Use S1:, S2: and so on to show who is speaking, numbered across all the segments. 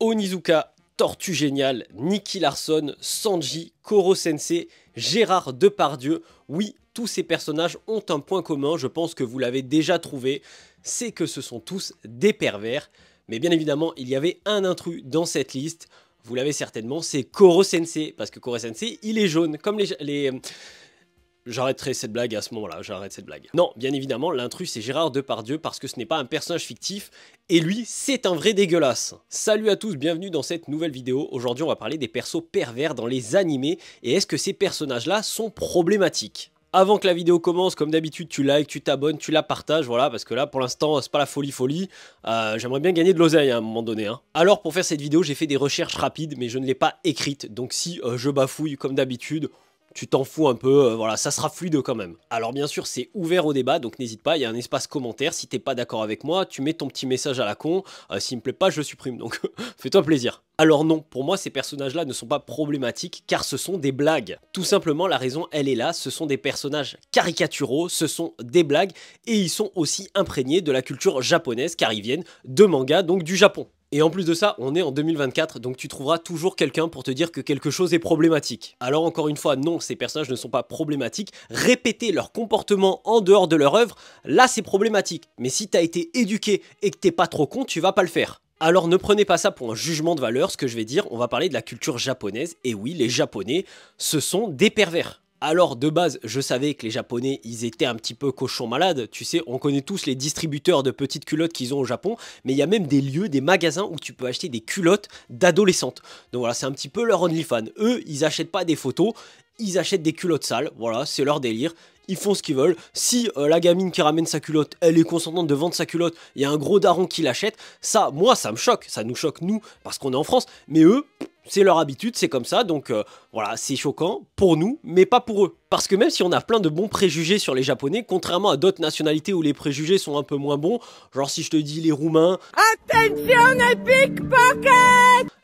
S1: Onizuka, Tortue Géniale, Nicky Larson, Sanji, Koro Sensei, Gérard Depardieu. Oui, tous ces personnages ont un point commun, je pense que vous l'avez déjà trouvé, c'est que ce sont tous des pervers. Mais bien évidemment, il y avait un intrus dans cette liste, vous l'avez certainement, c'est Koro Sensei, parce que Koro Sensei, il est jaune, comme les, les J'arrêterai cette blague à ce moment-là, j'arrête cette blague. Non, bien évidemment, l'intrus c'est Gérard Depardieu parce que ce n'est pas un personnage fictif et lui, c'est un vrai dégueulasse. Salut à tous, bienvenue dans cette nouvelle vidéo. Aujourd'hui, on va parler des persos pervers dans les animés et est-ce que ces personnages-là sont problématiques avant que la vidéo commence, comme d'habitude, tu likes, tu t'abonnes, tu la partages, voilà, parce que là, pour l'instant, c'est pas la folie folie. Euh, j'aimerais bien gagner de l'oseille hein, à un moment donné. Hein. Alors, pour faire cette vidéo, j'ai fait des recherches rapides, mais je ne l'ai pas écrite. Donc, si euh, je bafouille, comme d'habitude, tu t'en fous un peu, euh, voilà, ça sera fluide quand même. Alors bien sûr, c'est ouvert au débat, donc n'hésite pas, il y a un espace commentaire, si t'es pas d'accord avec moi, tu mets ton petit message à la con, euh, s'il me plaît pas, je supprime, donc fais-toi plaisir. Alors non, pour moi ces personnages-là ne sont pas problématiques car ce sont des blagues. Tout simplement la raison elle est là, ce sont des personnages caricaturaux, ce sont des blagues et ils sont aussi imprégnés de la culture japonaise car ils viennent de manga donc du Japon. Et en plus de ça, on est en 2024, donc tu trouveras toujours quelqu'un pour te dire que quelque chose est problématique. Alors encore une fois, non, ces personnages ne sont pas problématiques. Répéter leur comportement en dehors de leur œuvre, là c'est problématique. Mais si t'as été éduqué et que t'es pas trop con, tu vas pas le faire. Alors ne prenez pas ça pour un jugement de valeur, ce que je vais dire, on va parler de la culture japonaise, et oui, les japonais, ce sont des pervers. Alors de base, je savais que les Japonais, ils étaient un petit peu cochons malades. Tu sais, on connaît tous les distributeurs de petites culottes qu'ils ont au Japon, mais il y a même des lieux, des magasins où tu peux acheter des culottes d'adolescentes. Donc voilà, c'est un petit peu leur OnlyFans. Eux, ils achètent pas des photos, ils achètent des culottes sales. Voilà, c'est leur délire ils font ce qu'ils veulent. Si euh, la gamine qui ramène sa culotte, elle est consentante de vendre sa culotte, il y a un gros daron qui l'achète, ça, moi, ça me choque, ça nous choque, nous, parce qu'on est en France, mais eux, c'est leur habitude, c'est comme ça, donc euh, voilà, c'est choquant pour nous, mais pas pour eux. Parce que même si on a plein de bons préjugés sur les Japonais, contrairement à d'autres nationalités où les préjugés sont un peu moins bons, genre si je te dis les Roumains... Attention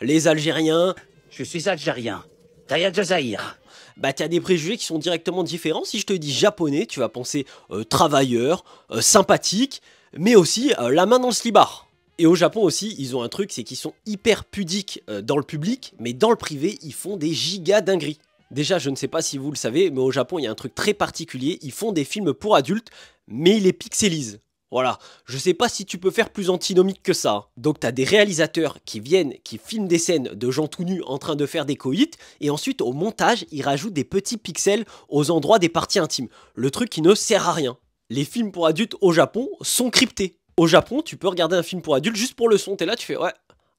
S1: les Les Algériens... Je suis algérien. Tayat Jazair bah t'as des préjugés qui sont directement différents. Si je te dis japonais, tu vas penser euh, travailleur, euh, sympathique, mais aussi la main dans le slibard. Et au Japon aussi, ils ont un truc, c'est qu'ils sont hyper pudiques euh, dans le public, mais dans le privé, ils font des gigas dingueries. Déjà, je ne sais pas si vous le savez, mais au Japon, il y a un truc très particulier, ils font des films pour adultes, mais ils les pixelisent. Voilà, je sais pas si tu peux faire plus antinomique que ça. Hein. Donc as des réalisateurs qui viennent, qui filment des scènes de gens tout nus en train de faire des coïts, et ensuite au montage, ils rajoutent des petits pixels aux endroits des parties intimes. Le truc qui ne sert à rien. Les films pour adultes au Japon sont cryptés. Au Japon, tu peux regarder un film pour adultes juste pour le son. T'es là, tu fais ouais.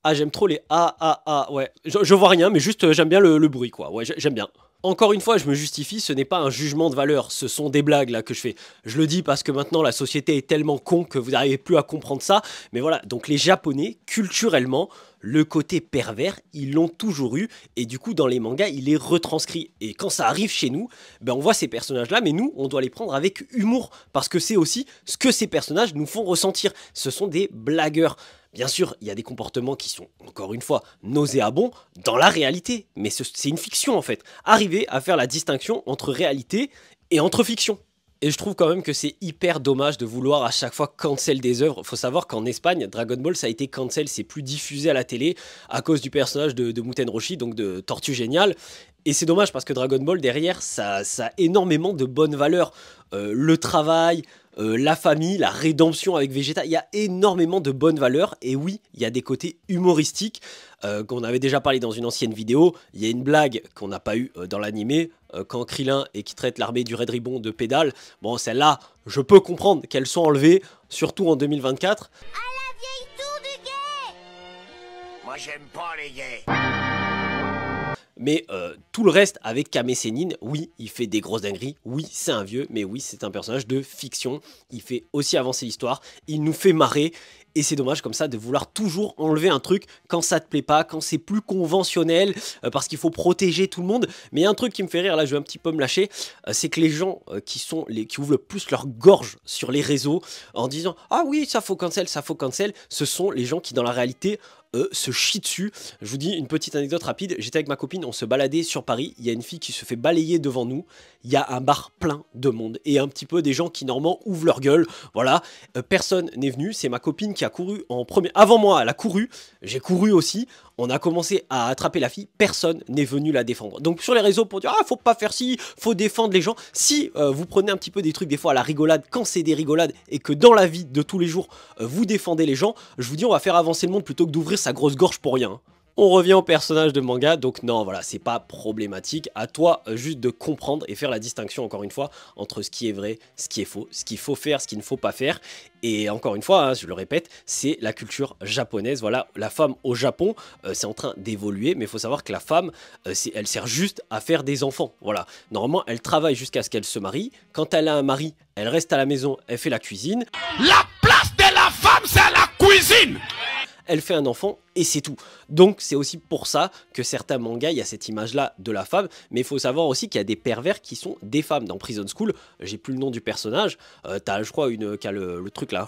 S1: Ah, j'aime trop les ah ah ah ouais. Je, vois rien, mais juste euh, j'aime bien le, le, bruit quoi. Ouais, j'aime bien. Encore une fois, je me justifie, ce n'est pas un jugement de valeur, ce sont des blagues là que je fais. Je le dis parce que maintenant la société est tellement con que vous n'arrivez plus à comprendre ça. Mais voilà, donc les Japonais, culturellement, le côté pervers, ils l'ont toujours eu, et du coup dans les mangas, il est retranscrit. Et quand ça arrive chez nous, ben on voit ces personnages-là, mais nous, on doit les prendre avec humour, parce que c'est aussi ce que ces personnages nous font ressentir. Ce sont des blagueurs. Bien sûr, il y a des comportements qui sont, encore une fois, nauséabonds dans la réalité, mais c'est une fiction en fait. Arriver à faire la distinction entre réalité et entre fiction. Et je trouve quand même que c'est hyper dommage de vouloir à chaque fois cancel des œuvres. Faut savoir qu'en Espagne, Dragon Ball, ça a été cancel, c'est plus diffusé à la télé à cause du personnage de, de Muten Roshi, donc de Tortue Géniale. Et c'est dommage parce que Dragon Ball, derrière, ça, a énormément de bonnes valeurs. Euh, le travail, euh, la famille, la rédemption avec Vegeta. Il y a énormément de bonnes valeurs. Et oui, il y a des côtés humoristiques euh, qu'on avait déjà parlé dans une ancienne vidéo. Il y a une blague qu'on n'a pas eue dans l'animé euh, quand Krillin et qui traite l'armée du Red Ribbon de pédale, bon, celle-là, je peux comprendre qu'elles soit enlevées, surtout en 2024. À la vieille tour du j'aime pas les mais euh, tout le reste avec Kame Sénine, oui, il fait des grosses dingueries, oui, c'est un vieux, mais oui, c'est un personnage de fiction. Il fait aussi avancer l'histoire, il nous fait marrer, et c'est dommage comme ça de vouloir toujours enlever un truc quand ça te plaît pas, quand c'est plus conventionnel, euh, parce qu'il faut protéger tout le monde. Mais il y a un truc qui me fait rire, là je vais un petit peu me lâcher, euh, c'est que les gens qui, sont les, qui ouvrent le plus leur gorge sur les réseaux en disant Ah oui, ça faut cancel, ça faut cancel, ce sont les gens qui dans la réalité euh, se chie dessus. Je vous dis une petite anecdote rapide. J'étais avec ma copine, on se baladait sur Paris. Il y a une fille qui se fait balayer devant nous. Il y a un bar plein de monde et un petit peu des gens qui normalement ouvrent leur gueule. Voilà, euh, personne n'est venu. C'est ma copine qui a couru en premier, avant moi. Elle a couru. J'ai couru aussi on a commencé à attraper la fille, personne n'est venu la défendre. Donc sur les réseaux pour dire ah faut pas faire ci, faut défendre les gens. Si euh, vous prenez un petit peu des trucs des fois à la rigolade, quand c'est des rigolades et que dans la vie de tous les jours euh, vous défendez les gens, je vous dis on va faire avancer le monde plutôt que d'ouvrir sa grosse gorge pour rien. Hein. On revient au personnage de manga, donc non, voilà, c'est pas problématique. À toi euh, juste de comprendre et faire la distinction, encore une fois, entre ce qui est vrai, ce qui est faux, ce qu'il faut faire, ce qu'il ne faut pas faire. Et encore une fois, hein, je le répète, c'est la culture japonaise. Voilà, la femme au Japon, euh, c'est en train d'évoluer, mais il faut savoir que la femme, euh, elle sert juste à faire des enfants. Voilà, normalement, elle travaille jusqu'à ce qu'elle se marie. Quand elle a un mari, elle reste à la maison, elle fait la cuisine. La place de la femme, c'est la cuisine! elle fait un enfant et c'est tout. Donc c'est aussi pour ça que certains mangas, il y a cette image-là de la femme, mais il faut savoir aussi qu'il y a des pervers qui sont des femmes. Dans Prison School, j'ai plus le nom du personnage, Tu euh, t'as je crois une qui le truc là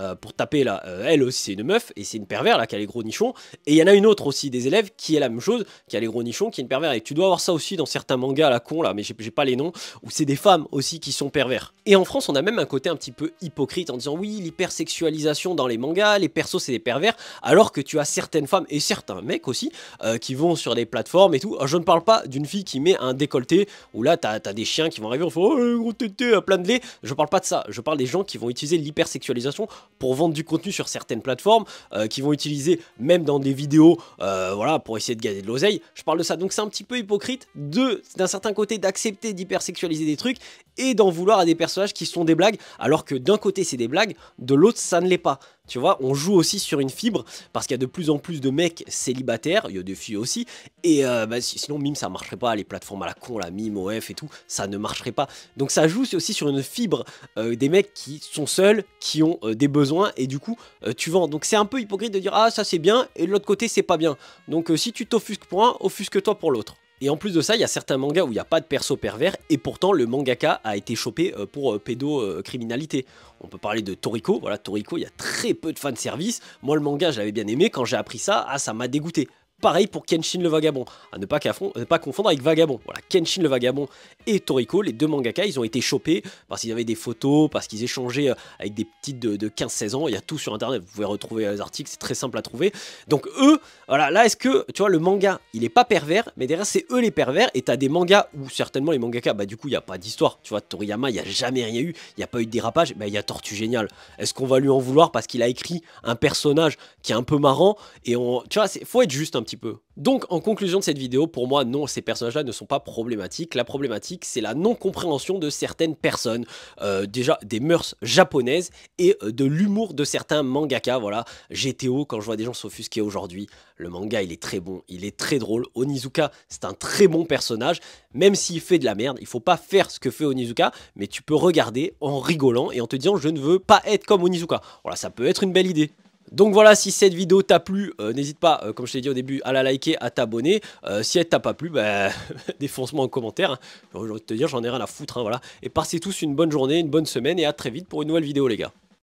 S1: euh, pour taper là. Euh, elle aussi, c'est une meuf et c'est une pervers là qui a les gros nichons. Et il y en a une autre aussi des élèves qui est la même chose, qui a les gros nichons, qui est une pervers. Et tu dois avoir ça aussi dans certains mangas à la con là, mais j'ai pas les noms, où c'est des femmes aussi qui sont pervers. Et en France, on a même un côté un petit peu hypocrite en disant oui, l'hypersexualisation dans les mangas, les persos c'est des pervers, alors que tu as certaines femmes et certains mecs aussi euh, qui vont sur des plateformes et tout. Je ne parle pas d'une fille qui met un décolleté où là t'as as des chiens qui vont arriver, on faisant « oh, gros tété, plein de lait. Je parle pas de ça, je parle des gens qui vont utiliser l'hypersexualisation pour vendre du contenu sur certaines plateformes euh, qui vont utiliser même dans des vidéos euh, voilà pour essayer de gagner de l'oseille je parle de ça donc c'est un petit peu hypocrite d'un certain côté d'accepter d'hypersexualiser des trucs et d'en vouloir à des personnages qui sont des blagues alors que d'un côté c'est des blagues de l'autre ça ne l'est pas tu vois, on joue aussi sur une fibre parce qu'il y a de plus en plus de mecs célibataires, il y a des filles aussi, et euh, bah, sinon Mime ça marcherait pas, les plateformes à la con, la Mime, OF et tout, ça ne marcherait pas. Donc ça joue aussi sur une fibre euh, des mecs qui sont seuls, qui ont euh, des besoins, et du coup tu vends. Donc c'est un peu hypocrite de dire ah ça c'est bien et de l'autre côté c'est pas bien. Donc si tu t'offusques pour un, offusque-toi pour l'autre. Et en plus de ça, il y a certains mangas où il n'y a pas de perso pervers, et pourtant le mangaka a été chopé euh, pour euh, pédocriminalité. On peut parler de Toriko, voilà, Toriko, il y a très peu de service. Moi, le manga, j'avais bien aimé, quand j'ai appris ça, ah, ça m'a dégoûté. Pareil pour Kenshin le Vagabond, à ne euh, pas, confondre avec Vagabond. Voilà, Kenshin le Vagabond et Toriko, les deux mangaka, ils ont été chopés parce qu'ils avaient des photos, parce qu'ils échangeaient euh, avec des petites de, 15-16 ans. Il y a tout sur internet, vous pouvez retrouver euh, les articles, c'est très simple à trouver. Donc eux, voilà, là est-ce que, tu vois, le manga, il est pas pervers, mais derrière c'est eux les pervers, et t'as des mangas où certainement les mangaka, bah du coup il n'y a pas d'histoire, tu vois, Toriyama, il n'y a jamais rien eu, il n'y a pas eu de dérapage, bah il y a Tortue Génial. Est-ce qu'on va lui en vouloir parce qu'il a écrit un personnage qui est un peu marrant, et on, tu vois, faut être juste un petit peu. Donc en conclusion de cette vidéo, pour moi non, ces personnages-là ne sont pas problématiques. La problématique, c'est la non-compréhension de certaines personnes, euh, déjà des mœurs japonaises et euh, de l'humour de certains mangaka. Voilà, GTO, quand je vois des gens s'offusquer aujourd'hui, le manga il est très bon, il est très drôle. Onizuka, c'est un très bon personnage, même s'il fait de la merde, il faut pas faire ce que fait Onizuka, mais tu peux regarder en rigolant et en te disant je ne veux pas être comme Onizuka. Voilà, ça peut être une belle idée. Donc voilà, si cette vidéo t'a plu, euh, n'hésite pas, euh, comme je t'ai dit au début, à la liker, à t'abonner. Euh, si elle t'a pas plu, bah, défonce-moi en commentaire. Je hein. J'ai envie de te dire, j'en ai rien à foutre. Hein, voilà. Et passez tous une bonne journée, une bonne semaine et à très vite pour une nouvelle vidéo les gars.